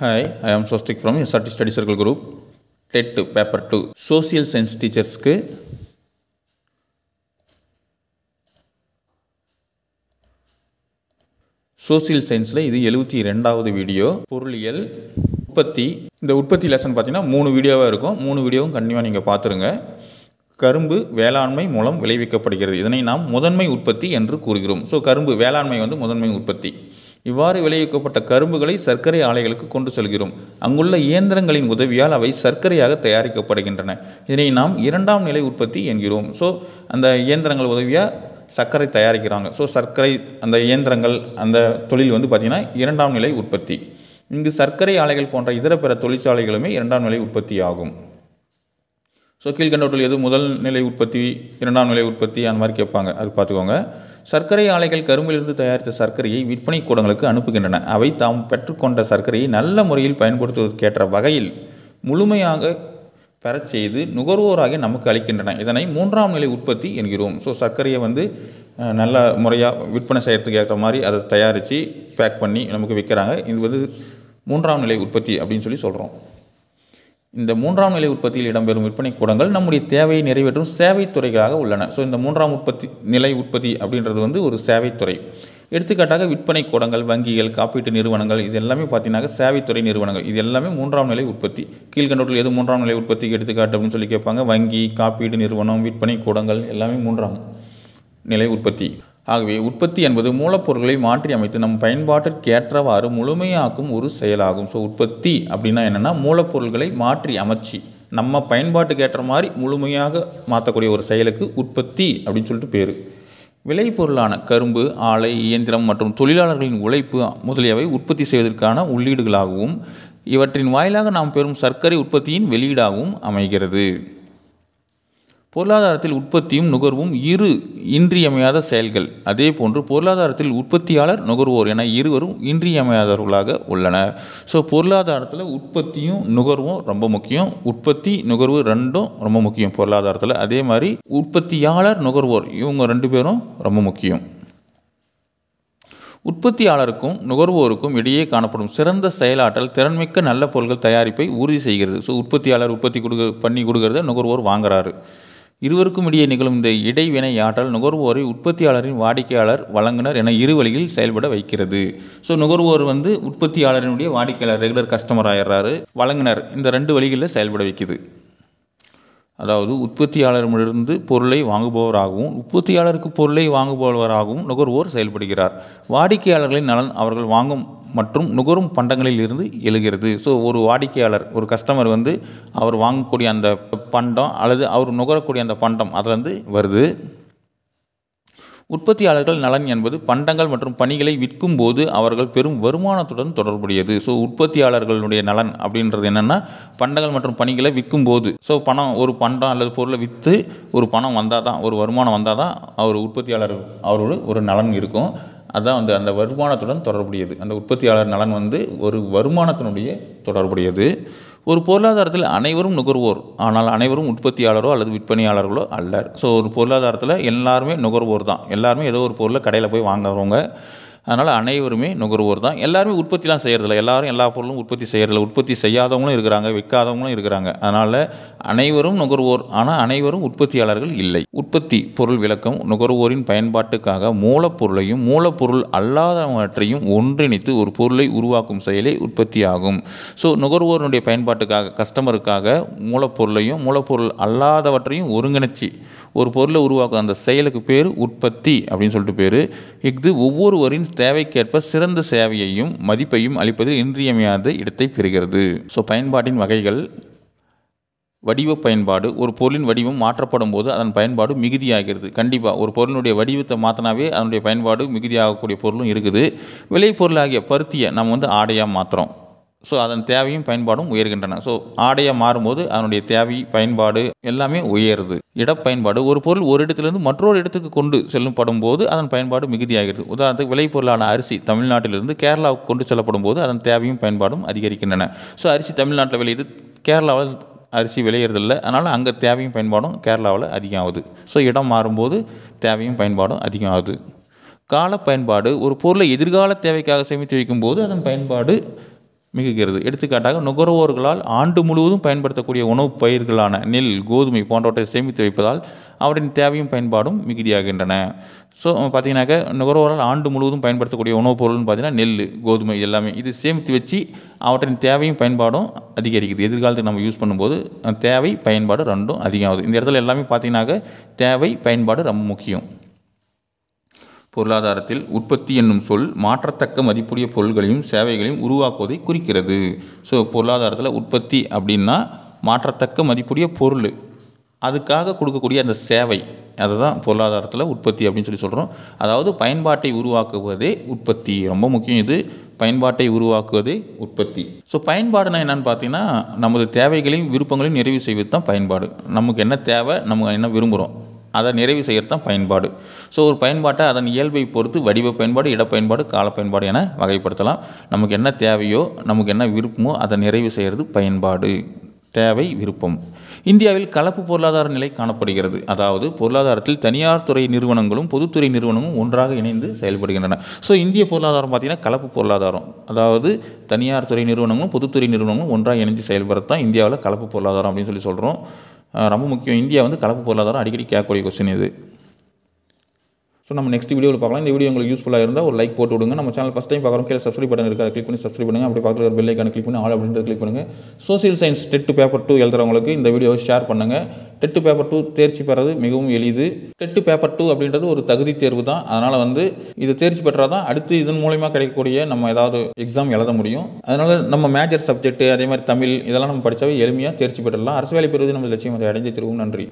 hi I am சோஸ்டிக் from SRT study circle group TET two paper two social science டீச்சர்ஸ்க்கு social சயின்ஸில் இது எழுபத்தி ரெண்டாவது வீடியோ பொருளியல் உற்பத்தி இந்த உற்பத்தி லெசன் பார்த்தீங்கன்னா மூணு வீடியோவாக இருக்கும் மூணு வீடியோவும் கண்டிப்பாக நீங்கள் பார்த்துருங்க கரும்பு வேளாண்மை மூலம் விளைவிக்கப்படுகிறது இதனை நாம் முதன்மை உற்பத்தி என்று கூறுகிறோம் ஸோ கரும்பு வேளாண்மை வந்து முதன்மை உற்பத்தி இவ்வாறு விளைவிக்கப்பட்ட கரும்புகளை சர்க்கரை ஆலைகளுக்கு கொண்டு செல்கிறோம் அங்குள்ள இயந்திரங்களின் உதவியால் அவை சர்க்கரையாக தயாரிக்கப்படுகின்றன இதனை நாம் இரண்டாம் நிலை உற்பத்தி என்கிறோம் ஸோ அந்த இயந்திரங்கள் உதவியாக சர்க்கரை தயாரிக்கிறாங்க ஸோ சர்க்கரை அந்த இயந்திரங்கள் அந்த தொழில் வந்து பார்த்திங்கன்னா இரண்டாம் நிலை உற்பத்தி இங்கு சர்க்கரை ஆலைகள் போன்ற இதர பிற தொழிற்சாலைகளுமே இரண்டாம் நிலை உற்பத்தி ஆகும் ஸோ கீழ்கண்டோட்டில் எது முதல் நிலை உற்பத்தி இரண்டாம் நிலை உற்பத்தி அந்த மாதிரி கேட்பாங்க அது பார்த்துக்கோங்க சர்க்கரை ஆலைகள் கரும்பிலிருந்து தயாரித்த சர்க்கரையை விற்பனை கூடங்களுக்கு அனுப்புகின்றன அவை தாம் பெற்றுக்கொண்ட சர்க்கரையை நல்ல முறையில் பயன்படுத்துவதற்கேற்ற வகையில் முழுமையாக பெறச் செய்து நுகர்வோராக நமக்கு அளிக்கின்றன இதனை மூன்றாம் நிலை உற்பத்தி என்கிறோம் ஸோ சர்க்கரையை வந்து நல்ல முறையாக விற்பனை செய்கிறதுக்கு ஏற்ற மாதிரி அதை தயாரித்து பேக் பண்ணி நமக்கு விற்கிறாங்க இது வந்து மூன்றாம் நிலை உற்பத்தி அப்படின்னு சொல்லி சொல்கிறோம் இந்த மூன்றாம் நிலை உற்பத்தியில் இடம்பெறும் விற்பனை கூடங்கள் நம்முடைய தேவையை நிறைவேற்றும் சேவை துறைகளாக உள்ளன ஸோ இந்த மூன்றாம் உற்பத்தி நிலை உற்பத்தி அப்படின்றது வந்து ஒரு சேவைத்துறை எடுத்துக்காட்டாக விற்பனை கூடங்கள் வங்கிகள் காப்பீட்டு நிறுவனங்கள் இது எல்லாமே பார்த்தீங்கன்னா சேவைத்துறை நிறுவனங்கள் இது எல்லாமே மூன்றாம் நிலை உற்பத்தி கீழ்கண்டோட்டில் எது மூன்றாம் நிலை உற்பத்திக்கு எடுத்துக்காட்டு அப்படின்னு சொல்லி கேட்பாங்க வங்கி காப்பீடு நிறுவனம் விற்பனை கூடங்கள் எல்லாமே மூன்றாம் நிலை உற்பத்தி ஆகவே உற்பத்தி என்பது மூலப்பொருட்களை மாற்றி அமைத்து நம் பயன்பாட்டிற்கேற்றவாறு முழுமையாக்கும் ஒரு செயலாகும் ஸோ உற்பத்தி அப்படின்னா என்னென்னா மூலப்பொருட்களை மாற்றி அமைச்சு நம்ம பயன்பாட்டுக்கேற்ற மாதிரி முழுமையாக மாற்றக்கூடிய ஒரு செயலுக்கு உற்பத்தி அப்படின்னு சொல்லிட்டு பேர் விளைபொருளான கரும்பு ஆலை இயந்திரம் மற்றும் தொழிலாளர்களின் உழைப்பு முதலியவை உற்பத்தி செய்வதற்கான உள்ளீடுகளாகவும் இவற்றின் வாயிலாக நாம் பெறும் சர்க்கரை உற்பத்தியின் வெளியீடாகவும் அமைகிறது பொருளாதாரத்தில் உற்பத்தியும் நுகர்வும் இரு இன்றியமையாத செயல்கள் அதே போன்று பொருளாதாரத்தில் உற்பத்தியாளர் நுகர்வோர் என இருவரும் இன்றியமையாதவர்களாக உள்ளனர் ஸோ பொருளாதாரத்தில் உற்பத்தியும் நுகர்வும் ரொம்ப முக்கியம் உற்பத்தி நுகர்வு ரெண்டும் ரொம்ப முக்கியம் பொருளாதாரத்தில் அதே மாதிரி உற்பத்தியாளர் நுகர்வோர் இவங்க ரெண்டு பேரும் ரொம்ப முக்கியம் உற்பத்தியாளருக்கும் நுகர்வோருக்கும் இடையே காணப்படும் சிறந்த செயலாற்றல் திறன்மிக்க நல்ல பொருட்கள் தயாரிப்பை உறுதி செய்கிறது ஸோ உற்பத்தியாளர் உற்பத்தி கொடுக்க பண்ணி கொடுக்கறத நுகர்வோர் வாங்குறாரு இருவருக்கும் இடையே நிகழும் இந்த இடைவினை ஆற்றல் நுகர்வோரை உற்பத்தியாளரின் வாடிக்கையாளர் வழங்குனர் என இரு வழியில் செயல்பட வைக்கிறது ஸோ நுகர்வோர் வந்து உற்பத்தியாளரினுடைய வாடிக்கையாளர் ரெகுலர் கஸ்டமர் ஆயிடுறாரு வழங்குனர் இந்த ரெண்டு வழிகளில் செயல்பட வைக்குது அதாவது உற்பத்தியாளரிடமிருந்து பொருளை வாங்குபவராகவும் உற்பத்தியாளருக்கு பொருளை வாங்குபவராகவும் நுகர்வோர் செயல்படுகிறார் வாடிக்கையாளர்களின் நலன் அவர்கள் வாங்கும் மற்றும் நுகரும் பண்டங்களில் இருந்து எழுகிறது ஸோ ஒரு வாடிக்கையாளர் ஒரு கஸ்டமர் வந்து அவர் வாங்கக்கூடிய அந்த பண்டம் அல்லது அவர் நுகரக்கூடிய அந்த பண்டம் அதுலேருந்து வருது உற்பத்தியாளர்கள் நலன் என்பது பண்டங்கள் மற்றும் பணிகளை விற்கும் போது அவர்கள் பெரும் வருமானத்துடன் தொடர்புடையது ஸோ உற்பத்தியாளர்களுடைய நலன் அப்படின்றது என்னென்னா பண்டங்கள் மற்றும் பணிகளை விற்கும் போது ஸோ பணம் ஒரு பண்டம் அல்லது பொருளை விற்று ஒரு பணம் வந்தால் தான் ஒரு வருமானம் வந்தால் தான் அவர் உற்பத்தியாளர் அவரோட ஒரு நலன் இருக்கும் அதுதான் வந்து அந்த வருமானத்துடன் தொடர்புடையது அந்த உற்பத்தியாளர் நலன் வந்து ஒரு வருமானத்தினுடைய தொடர்புடையது ஒரு பொருளாதாரத்தில் அனைவரும் நுகர்வோர் ஆனால் அனைவரும் உற்பத்தியாளரோ அல்லது விற்பனையாளர்களோ அல்ல ஸோ ஒரு பொருளாதாரத்தில் எல்லாருமே நுகர்வோர் தான் எல்லாருமே ஏதோ ஒரு பொருளை கடையில் போய் வாங்குறவங்க அதனால் அனைவருமே நுகர்வோர் தான் எல்லாருமே உற்பத்திலாம் செய்கிறதில்ல எல்லாரும் எல்லா பொருளும் உற்பத்தி செய்கிறதில்ல உற்பத்தி செய்யாதவங்களும் இருக்கிறாங்க விற்காதவங்களும் இருக்கிறாங்க அதனால் அனைவரும் நுகர்வோர் ஆனால் அனைவரும் உற்பத்தியாளர்கள் இல்லை உற்பத்தி பொருள் விளக்கம் நுகர்வோரின் பயன்பாட்டுக்காக மூலப்பொருளையும் மூலப்பொருள் அல்லாதவற்றையும் ஒன்றிணைத்து ஒரு பொருளை உருவாக்கும் செயலே உற்பத்தி ஆகும் ஸோ நுகர்வோருடைய பயன்பாட்டுக்காக கஸ்டமருக்காக மூலப்பொருளையும் மூலப்பொருள் அல்லாதவற்றையும் ஒருங்கிணைச்சி ஒரு பொருளை உருவாக்கும் அந்த செயலுக்கு பேர் உற்பத்தி அப்படின்னு சொல்லிட்டு பேர் இது ஒவ்வொருவரின் தேவைக்கேற்ப சிறந்த சேவையையும் மதிப்பையும் அளிப்பதில் இன்றியமையாத இடத்தை பெறுகிறது ஸோ பயன்பாட்டின் வகைகள் வடிவ பயன்பாடு ஒரு பொருளின் வடிவம் மாற்றப்படும் போது அதன் பயன்பாடு மிகுதியாகிறது கண்டிப்பாக ஒரு பொருளினுடைய வடிவத்தை மாற்றினாவே அதனுடைய பயன்பாடு மிகுதியாகக்கூடிய பொருளும் இருக்குது விளைபொருளாகிய பருத்தியை நம்ம வந்து ஆடையாக மாற்றுறோம் ஸோ அதன் தேவையும் பயன்பாடும் உயர்கின்றன ஸோ ஆடையை மாறும்போது அதனுடைய தேவை பயன்பாடு எல்லாமே உயருது இடப்பயன்பாடு ஒரு பொருள் ஒரு இடத்துலேருந்து மற்றொரு இடத்துக்கு கொண்டு செல்லும் போது அதன் பயன்பாடு மிகுதியாகிறது உதாரணத்துக்கு விளைபொருளான அரிசி தமிழ்நாட்டிலிருந்து கேரளாவுக்கு கொண்டு செல்லப்படும் போது அதன் தேவையும் பயன்பாடும் அதிகரிக்கின்றன ஸோ அரிசி தமிழ்நாட்டில் விளையுது கேரளாவில் அரிசி விளையிறதில்ல அதனால் அங்கே தேவையும் பயன்பாடும் கேரளாவில் அதிகம் ஆகுது ஸோ இடம் மாறும்போது தேவையும் பயன்பாடும் அதிகம் ஆகுது கால பயன்பாடு ஒரு பொருளை எதிர்கால தேவைக்காக சேமித்து வைக்கும்போது அதன் பயன்பாடு மிகுகிறது எடுத்துக்காட்டாக நுகர்வோர்களால் ஆண்டு முழுவதும் பயன்படுத்தக்கூடிய உணவுப் பயிர்களான நெல் கோதுமை போன்றவற்றை சேமித்து வைப்பதால் அவற்றின் தேவையும் பயன்பாடும் மிகுதியாகின்றன ஸோ பார்த்திங்கனாக்க நுகர்வோரால் ஆண்டு முழுவதும் பயன்படுத்தக்கூடிய உணவுப் பொருள்னு பார்த்திங்கன்னா நெல் கோதுமை எல்லாமே இது சேமித்து வச்சு அவற்றின் தேவையும் பயன்பாடும் அதிகரிக்குது எதிர்காலத்துக்கு நம்ம யூஸ் பண்ணும்போது தேவை பயன்பாடு ரெண்டும் அதிகமாகுது இந்த இடத்துல எல்லாமே பார்த்திங்கனாக்க தேவை பயன்பாடு ரொம்ப முக்கியம் பொருளாதாரத்தில் உற்பத்தி என்னும் சொல் மாற்றத்தக்க மதிப்புடைய பொருள்களையும் சேவைகளையும் உருவாக்குவதை குறிக்கிறது ஸோ பொருளாதாரத்தில் உற்பத்தி அப்படின்னா மாற்றத்தக்க மதிப்புடைய பொருள் அதுக்காக கொடுக்கக்கூடிய அந்த சேவை அதை தான் பொருளாதாரத்தில் உற்பத்தி அப்படின்னு சொல்லி சொல்கிறோம் அதாவது பயன்பாட்டை உருவாக்குவதே உற்பத்தி ரொம்ப முக்கியம் இது பயன்பாட்டை உருவாக்குவதே உற்பத்தி ஸோ பயன்பாடுனா என்னென்னு பார்த்தீங்கன்னா நமது தேவைகளையும் விருப்பங்களையும் நிறைவு செய்வது தான் பயன்பாடு நமக்கு என்ன தேவை நம்ம என்ன விரும்புகிறோம் அதை நிறைவு செய்கிறது தான் பயன்பாடு ஸோ ஒரு பயன்பாட்டை அதன் இயல்பை பொறுத்து வடிவ பயன்பாடு இடப்பயன்பாடு கால பயன்பாடு என வகைப்படுத்தலாம் நமக்கு என்ன தேவையோ நமக்கு என்ன விருப்பமோ அதை நிறைவு செய்கிறது பயன்பாடு தேவை விருப்பம் இந்தியாவில் கலப்பு பொருளாதார நிலை காணப்படுகிறது அதாவது பொருளாதாரத்தில் தனியார் துறை நிறுவனங்களும் பொதுத்துறை நிறுவனமும் ஒன்றாக இணைந்து செயல்படுகின்றன ஸோ இந்திய பொருளாதாரம் பார்த்திங்கன்னா கலப்பு பொருளாதாரம் அதாவது தனியார் துறை நிறுவனங்களும் பொதுத்துறை நிறுவனங்களும் ஒன்றாக இணைந்து செயல்படுறது தான் இந்தியாவில் கலப்பு பொருளாதாரம் அப்படின்னு சொல்லி சொல்கிறோம் ரொம்ப முக்கியம் இந்தியா வந்து கலப்பு பொருளாதாரம் அடிக்கடி கேட்கக்கூடிய கொஸ்டின் இது ஸோ நம்ம நெக்ஸ்ட் வீடியோவில் பார்க்கலாம் இந்த வீடியோ உங்களுக்கு யூஸ்ஃபுல்லாக இருந்தால் ஒரு லைக் போட்டு விடுங்க நம்ம சேனல் ஃபஸ்ட் டைம் பார்க்குறோம் கீழே சப்ஸ்கிரைப் பண்ணி இருக்குது கிளிக் பண்ணி சப்ஸ்கிரைப் பண்ணுங்க அப்படி பார்க்குற ஒரு பெல்லைக்கான கிளிக் பண்ணி ஆல் அப்படின்றது கிளிக் பண்ணுங்கள் social science TET paper two எழுதுறவங்களுக்கு இந்த வீடியோவை ஷேர் பண்ணுங்கள் டெட்டு பேப்பர் டூ தேர்ச்சி பெறது மிகவும் எளிது டெட்டு பேப்பர் டூ அப்படின்றது ஒரு தகுதி தேர்வு தான் அதனால் வந்து இது தேர்ச்சி பெற்றால் தான் அடுத்து இதன் மூலயமா கிடைக்கக்கூடிய நம்ம ஏதாவது எக்ஸாம் எழுத முடியும் அதனால் நம்ம மேஜர் சப்ஜெக்ட் அதே மாதிரி தமிழ் இதெல்லாம் நம்ம படித்தாவே எளிமையாக தேர்ச்சி பெற்றலாம் அரசு வேலை பெறுவது நம்ம லட்சியம் அதை அடைஞ்சு திருவும் நன்றி